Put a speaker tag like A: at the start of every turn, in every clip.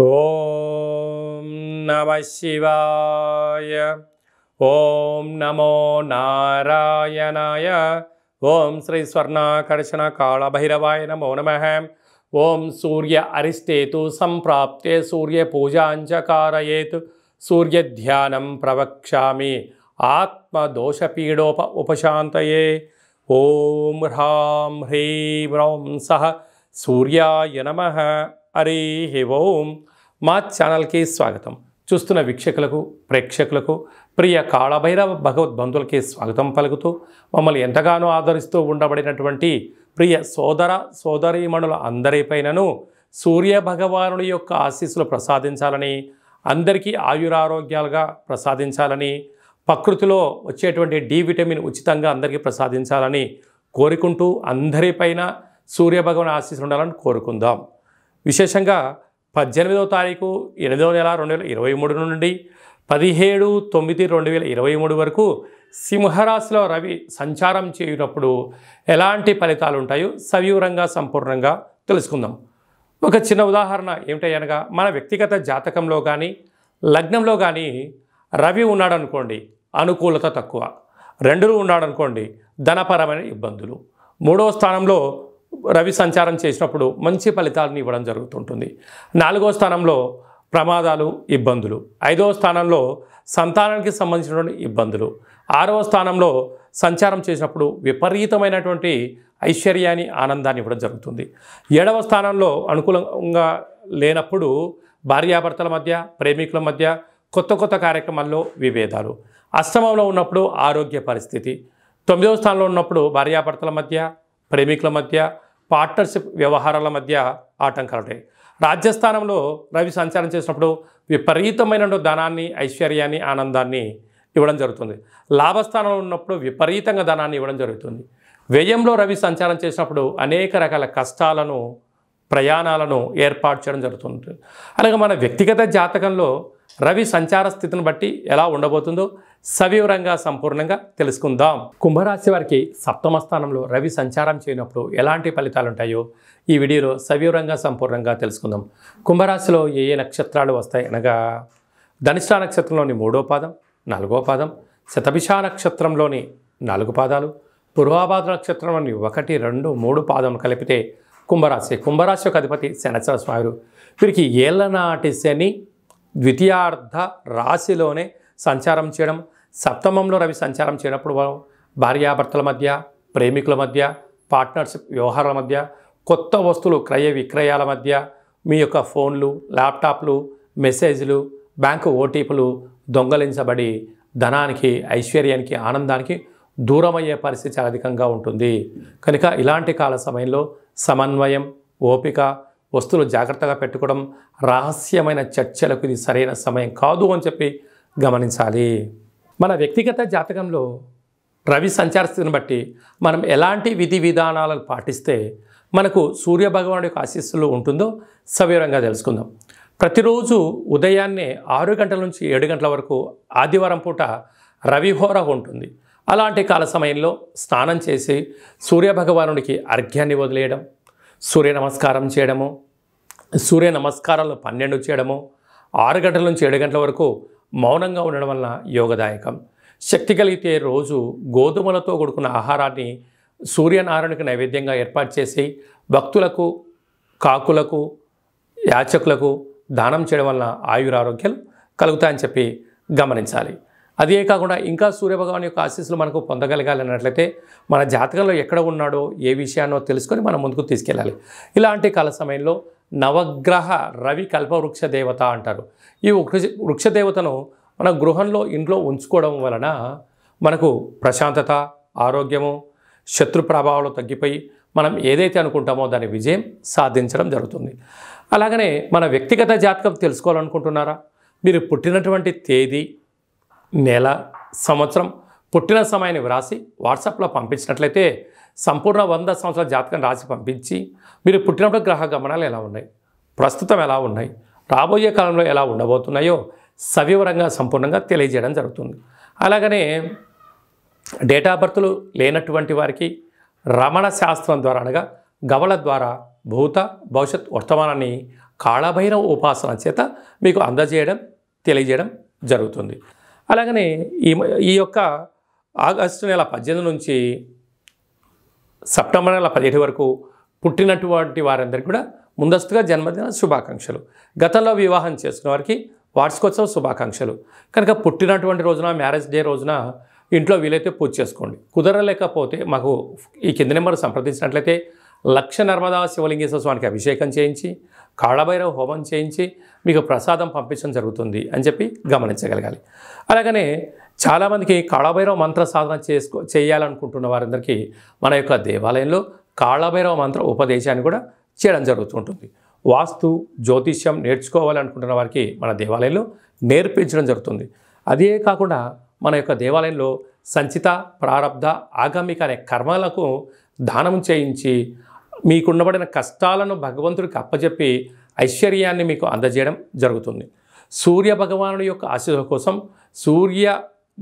A: ॐ नमः शिवाय ॐ नमो नारायणाय ॐ श्रीस्वर्णाकर्षणकालभैरवाय नमो नमः ॐ सूर्य अरिष्टेतु सम्प्राप्ते सूर्यपूजाञ्च कारयेत् सूर्यध्यानं प्रवक्ष्यामि आत्मदोषपीडोप उपशान्तये ॐ ह्रां ह्रीं ह्रौं सः सूर्याय नमः హరి ఓం మా ఛానల్కి స్వాగతం చూస్తున్న వీక్షకులకు ప్రేక్షకులకు ప్రియ కాళభైరవ భగవద్బంధులకి స్వాగతం పలుకుతూ మమ్మల్ని ఎంతగానో ఆదరిస్తూ ఉండబడినటువంటి ప్రియ సోదర సోదరీమణుల అందరిపైనను సూర్య భగవానుడి యొక్క ఆశీస్సులు ప్రసాదించాలని అందరికీ ఆయురారోగ్యాలుగా ప్రసాదించాలని ప్రకృతిలో వచ్చేటువంటి డి విటమిన్ ఉచితంగా అందరికీ ప్రసాదించాలని కోరుకుంటూ అందరిపైన సూర్యభగవాన్ ఆశీస్సులు ఉండాలని కోరుకుందాం విశేషంగా పద్దెనిమిదవ తారీఖు ఎనిమిదవ నెల రెండు వేల ఇరవై మూడు నుండి పదిహేడు తొమ్మిది రెండు వేల ఇరవై మూడు వరకు సింహరాశిలో రవి సంచారం చేయటప్పుడు ఎలాంటి ఫలితాలు ఉంటాయో సవివరంగా సంపూర్ణంగా తెలుసుకుందాం ఒక చిన్న ఉదాహరణ ఏమిటనగా మన వ్యక్తిగత జాతకంలో కానీ లగ్నంలో కానీ రవి ఉన్నాడనుకోండి అనుకూలత తక్కువ రెండులు ఉన్నాడు అనుకోండి ధనపరమైన ఇబ్బందులు మూడవ స్థానంలో రవి సంచారం చేసినప్పుడు మంచి ఫలితాలను ఇవ్వడం జరుగుతుంటుంది నాలుగో స్థానంలో ప్రమాదాలు ఇబ్బందులు ఐదవ స్థానంలో సంతానానికి సంబంధించినటువంటి ఇబ్బందులు ఆరవ స్థానంలో సంచారం చేసినప్పుడు విపరీతమైనటువంటి ఐశ్వర్యాన్ని ఆనందాన్ని ఇవ్వడం జరుగుతుంది ఏడవ స్థానంలో అనుకూలంగా లేనప్పుడు భార్యాభర్తల మధ్య ప్రేమికుల మధ్య కొత్త కొత్త కార్యక్రమాల్లో విభేదాలు అష్టమంలో ఉన్నప్పుడు ఆరోగ్య పరిస్థితి తొమ్మిదవ స్థానంలో ఉన్నప్పుడు భార్యాభర్తల మధ్య ప్రేమికుల మధ్య పార్ట్నర్షిప్ వ్యవహారాల మధ్య ఆటంకాలు ఉంటాయి రాజ్యస్థానంలో రవి సంచారం చేసినప్పుడు విపరీతమైన ధనాన్ని ఐశ్వర్యాన్ని ఆనందాన్ని ఇవ్వడం జరుగుతుంది లాభస్థానంలో ఉన్నప్పుడు విపరీతంగా ధనాన్ని ఇవ్వడం జరుగుతుంది వ్యయంలో రవి సంచారం చేసినప్పుడు అనేక రకాల కష్టాలను ప్రయాణాలను ఏర్పాటు చేయడం జరుగుతుంది అలాగే మన వ్యక్తిగత జాతకంలో రవి సంచార స్థితిని బట్టి ఎలా ఉండబోతుందో సవివరంగా సంపూర్ణంగా తెలుసుకుందాం కుంభరాశి వారికి సప్తమ స్థానంలో రవి సంచారం చేయనప్పుడు ఎలాంటి ఫలితాలు ఉంటాయో ఈ వీడియోలో సవివరంగా సంపూర్ణంగా తెలుసుకుందాం కుంభరాశిలో ఏ ఏ నక్షత్రాలు వస్తాయి అనగా ధనిష్ట నక్షత్రంలోని మూడో పాదం నాలుగో పాదం శతభిష నక్షత్రంలోని నాలుగు పాదాలు పూర్వాబాద నక్షత్రంలోని ఒకటి రెండు మూడు పాదం కలిపితే కుంభరాశి కుంభరాశి యొక్క అధిపతి శనచర స్వామి వీరికి ఏళ్ళనాటి శని ద్వితీయార్ధ రాశిలోనే సంచారం చేయడం సప్తమంలో రవి సంచారం చేయనప్పుడు భార్యాభర్తల మధ్య ప్రేమికుల మధ్య పార్ట్నర్షిప్ వ్యవహారాల మధ్య కొత్త వస్తువులు క్రయ విక్రయాల మధ్య మీ యొక్క ఫోన్లు ల్యాప్టాప్లు మెసేజ్లు బ్యాంకు ఓటీపీలు దొంగలించబడి ధనానికి ఐశ్వర్యానికి ఆనందానికి దూరమయ్యే పరిస్థితి చాలా అధికంగా ఉంటుంది కనుక ఇలాంటి కాల సమయంలో సమన్వయం ఓపిక వస్తువులు జాగ్రత్తగా పెట్టుకోవడం రహస్యమైన చర్చలకు ఇది సరైన సమయం కాదు అని చెప్పి గమనించాలి మన వ్యక్తిగత జాతకంలో రవి సంచార స్థితిని బట్టి మనం ఎలాంటి విధి విధానాలను పాటిస్తే మనకు సూర్య యొక్క ఆశీస్సులు ఉంటుందో సవివరంగా తెలుసుకుందాం ప్రతిరోజు ఉదయాన్నే ఆరు గంటల నుంచి ఏడు గంటల వరకు ఆదివారం పూట రవిహోర ఉంటుంది అలాంటి కాల సమయంలో స్నానం చేసి సూర్య భగవానుడికి అర్ఘ్యాన్ని వదిలేయడం సూర్య నమస్కారం చేయడము సూర్య నమస్కారాలు పన్నెండు చేయడము ఆరు గంటల నుంచి ఏడు గంటల వరకు మౌనంగా ఉండడం వల్ల యోగదాయకం శక్తి కలిగితే రోజు గోధుమలతో కొడుకున్న ఆహారాన్ని సూర్యనారాయణకు నైవేద్యంగా ఏర్పాటు చేసి భక్తులకు కాకులకు యాచకులకు దానం చేయడం వలన ఆయురారోగ్యాలు కలుగుతాయని చెప్పి గమనించాలి అదే కాకుండా ఇంకా సూర్యభగవాన్ యొక్క ఆశీస్సులు మనకు పొందగలగాలి అన్నట్లయితే మన జాతకంలో ఎక్కడ ఉన్నాడో ఏ విషయాన్నో తెలుసుకొని మనం ముందుకు తీసుకెళ్ళాలి ఇలాంటి కాల సమయంలో నవగ్రహ రవి కల్పవృక్ష దేవత అంటారు ఈ వృక్ష వృక్షదేవతను మన గృహంలో ఇంట్లో ఉంచుకోవడం వలన మనకు ప్రశాంతత ఆరోగ్యము శత్రు ప్రభావాలు తగ్గిపోయి మనం ఏదైతే అనుకుంటామో దాని విజయం సాధించడం జరుగుతుంది అలాగనే మన వ్యక్తిగత జాతకం తెలుసుకోవాలనుకుంటున్నారా మీరు పుట్టినటువంటి తేదీ నెల సంవత్సరం పుట్టిన సమయాన్ని వ్రాసి వాట్సాప్లో పంపించినట్లయితే సంపూర్ణ వంద సంవత్సరాల జాతకం రాసి పంపించి మీరు పుట్టినప్పుడు గ్రహ గమనాలు ఎలా ఉన్నాయి ప్రస్తుతం ఎలా ఉన్నాయి రాబోయే కాలంలో ఎలా ఉండబోతున్నాయో సవివరంగా సంపూర్ణంగా తెలియజేయడం జరుగుతుంది అలాగనే డేటా బర్త్లు లేనటువంటి వారికి రమణ శాస్త్రం ద్వారా అనగా గవల ద్వారా భూత భవిష్యత్ వర్తమానాన్ని కాళభైరవ ఉపాసన చేత మీకు అందజేయడం తెలియజేయడం జరుగుతుంది అలాగనే ఈ ఈ యొక్క ఆగస్టు నెల పద్దెనిమిది నుంచి సెప్టెంబర్ నెల పదిహేడు వరకు పుట్టినటువంటి వారందరికీ కూడా ముందస్తుగా జన్మదిన శుభాకాంక్షలు గతంలో వివాహం చేసిన వారికి వార్షికోత్సవ శుభాకాంక్షలు కనుక పుట్టినటువంటి రోజున మ్యారేజ్ డే రోజున ఇంట్లో వీలైతే పూజ చేసుకోండి కుదరలేకపోతే మాకు ఈ కింద నెంబర్ సంప్రదించినట్లయితే లక్ష నర్మదా శివలింగేశ్వర స్వామికి అభిషేకం చేయించి కాళభైరవ హోమం చేయించి మీకు ప్రసాదం పంపించడం జరుగుతుంది అని చెప్పి గమనించగలగాలి అలాగనే చాలామందికి కాళభైరవ మంత్ర సాధన చేసుకో చేయాలనుకుంటున్న వారందరికీ మన యొక్క దేవాలయంలో కాళభైరవ మంత్ర ఉపదేశాన్ని కూడా చేయడం జరుగుతుంటుంది వాస్తు జ్యోతిష్యం నేర్చుకోవాలనుకుంటున్న వారికి మన దేవాలయంలో నేర్పించడం జరుగుతుంది అదే కాకుండా మన యొక్క దేవాలయంలో సంచిత ప్రారంధ ఆగమిక అనే కర్మలకు దానం చేయించి మీకున్నబడిన కష్టాలను భగవంతుడికి అప్పజెప్పి ఐశ్వర్యాన్ని మీకు అందజేయడం జరుగుతుంది సూర్య భగవానుడి యొక్క ఆశీస్సుల కోసం సూర్య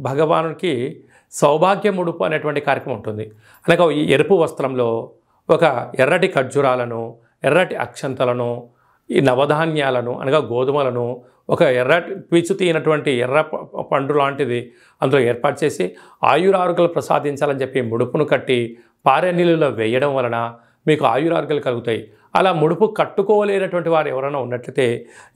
A: భగవానుడికి సౌభాగ్యముడుపు అనేటువంటి కార్యక్రమం ఉంటుంది అనగా ఈ ఎరుపు వస్త్రంలో ఒక ఎర్రటి ఖర్జురాలను ఎర్రటి అక్షంతలను ఈ నవధాన్యాలను అనగా గోధుమలను ఒక ఎర్ర పీచు తీయనటువంటి ఎర్ర పండు లాంటిది అందులో ఏర్పాటు చేసి ఆయురారోగ్యాలు ప్రసాదించాలని చెప్పి ముడుపును కట్టి పారే నీళ్ళలో వేయడం వలన మీకు ఆయురారోగ్యాలు కలుగుతాయి అలా ముడుపు కట్టుకోలేనటువంటి వారు ఎవరైనా ఉన్నట్లయితే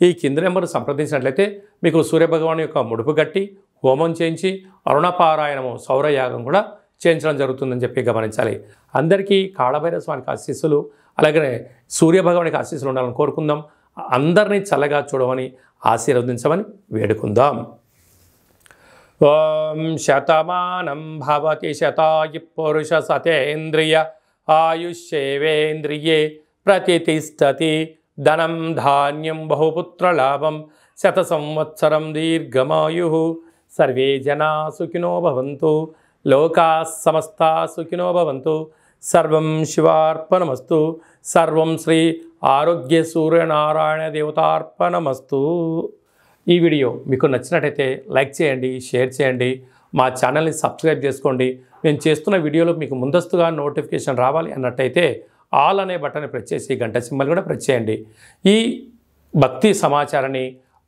A: ఈ కింద నెంబర్ సంప్రదించినట్లయితే మీకు సూర్యభగవాన్ యొక్క ముడుపు కట్టి హోమం చేయించి అరుణపారాయణము సౌరయాగం కూడా చేయించడం జరుగుతుందని చెప్పి గమనించాలి అందరికీ కాళభైర స్వామికి ఆశీస్సులు అలాగే సూర్యభగవానికి ఆశీస్సులు ఉండాలని కోరుకుందాం అందరినీ చల్లగా చూడమని ఆశీర్వదించమని వేడుకుందాం ఓం శతమానం భవతి శతాయు పురుష సతేంద్రియ ఆయుష్యేవేంద్రియే ప్రతిష్టతి ధనం ధాన్యం బహుపుత్రలాభం శత సంవత్సరం దీర్ఘమాయు సర్వే జనా సుఖినో భవంతు లోకా సమస్త సుఖినో భవంతు సర్వం శివార్పణమస్తు సర్వం శ్రీ ఆరోగ్య సూర్యనారాయణ దేవతార్పణమస్తు ఈ వీడియో మీకు నచ్చినట్టయితే లైక్ చేయండి షేర్ చేయండి మా ఛానల్ని సబ్స్క్రైబ్ చేసుకోండి నేను చేస్తున్న వీడియోలో మీకు ముందస్తుగా నోటిఫికేషన్ రావాలి అన్నట్టయితే ఆల్ అనే బటన్ ప్రెస్ చేసి గంట సింబల్ కూడా ప్రెస్ చేయండి ఈ భక్తి సమాచారాన్ని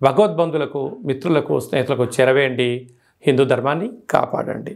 A: భగవద్బంధులకు మిత్రులకు స్నేహితులకు చెరవేయండి హిందూ ధర్మాన్ని కాపాడండి